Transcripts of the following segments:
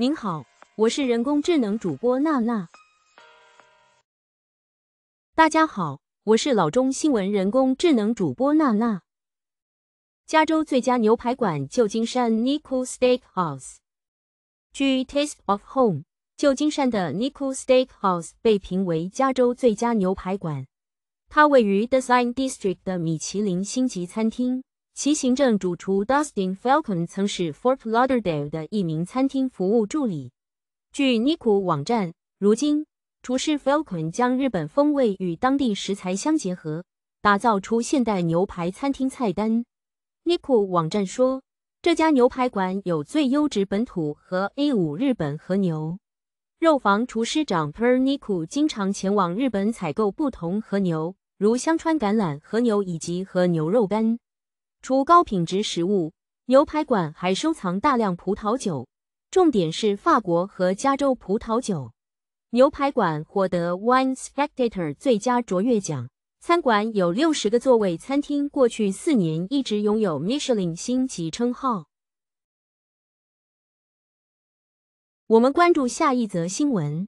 您好，我是人工智能主播娜娜。大家好，我是老中新闻人工智能主播娜娜。加州最佳牛排馆——旧金山 Nico Steakhouse。据 Taste of Home，旧金山的 Nico Steakhouse 被评为加州最佳牛排馆。它位于 Design District 的米其林星级餐厅。其行政主厨 Dustin Falcon 曾是 Fort Lauderdale 的一名餐厅服务助理。据 Niku 网站，如今厨师 Falcon 将日本风味与当地食材相结合，打造出现代牛排餐厅菜单。Niku 网站说，这家牛排馆有最优质本土和 A5 日本和牛。肉房厨师长 Per Niku 经常前往日本采购不同和牛，如香川橄榄和牛以及和牛肉干。除高品质食物，牛排馆还收藏大量葡萄酒，重点是法国和加州葡萄酒。牛排馆获得 Wine Spectator 最佳卓越奖。餐馆有六十个座位，餐厅过去四年一直拥有 Michelin 星级称号。我们关注下一则新闻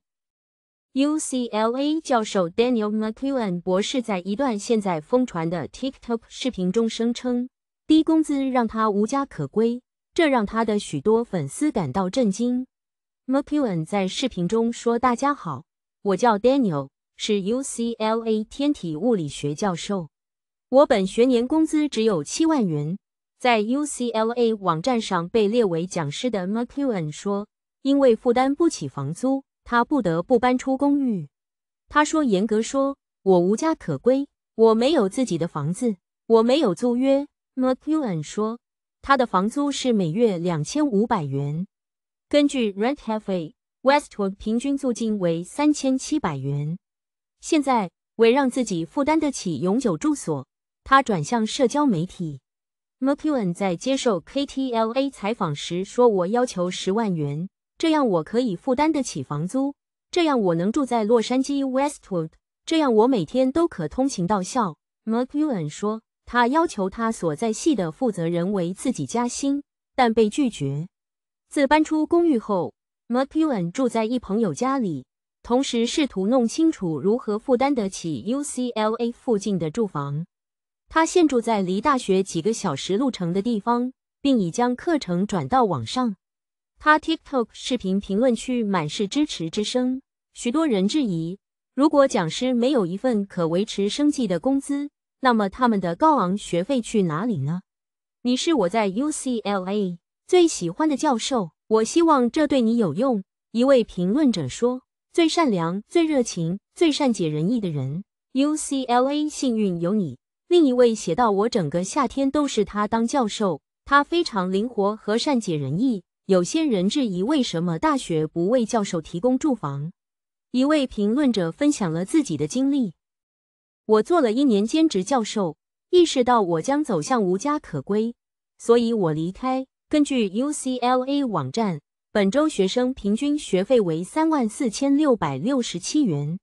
：UCLA 教授 Daniel m c e l a n 博士在一段现在疯传的 TikTok 视频中声称。低工资让他无家可归，这让他的许多粉丝感到震惊。m c q u e i n 在视频中说：“大家好，我叫 Daniel，是 UCLA 天体物理学教授。我本学年工资只有七万元，在 UCLA 网站上被列为讲师的 m c q u e i n 说，因为负担不起房租，他不得不搬出公寓。他说，严格说，我无家可归，我没有自己的房子，我没有租约。” m c e w e n 说，他的房租是每月两千五百元。根据 Rent h a f e n w e s t w o o d 平均租金为三千七百元。现在，为让自己负担得起永久住所，他转向社交媒体。m c e w e n 在接受 KTLA 采访时说：“我要求十万元，这样我可以负担得起房租，这样我能住在洛杉矶 Westwood，这样我每天都可通勤到校 m c e w e n 说。他要求他所在系的负责人为自己加薪，但被拒绝。自搬出公寓后，McEwen 住在一朋友家里，同时试图弄清楚如何负担得起 UCLA 附近的住房。他现住在离大学几个小时路程的地方，并已将课程转到网上。他 TikTok 视频评论区满是支持之声，许多人质疑：如果讲师没有一份可维持生计的工资。那么他们的高昂学费去哪里呢？你是我在 UCLA 最喜欢的教授，我希望这对你有用。一位评论者说：“最善良、最热情、最善解人意的人，UCLA 幸运有你。”另一位写道：“我整个夏天都是他当教授，他非常灵活和善解人意。”有些人质疑为什么大学不为教授提供住房。一位评论者分享了自己的经历。我做了一年兼职教授，意识到我将走向无家可归，所以我离开。根据 UCLA 网站，本周学生平均学费为三万四千六百六十七元。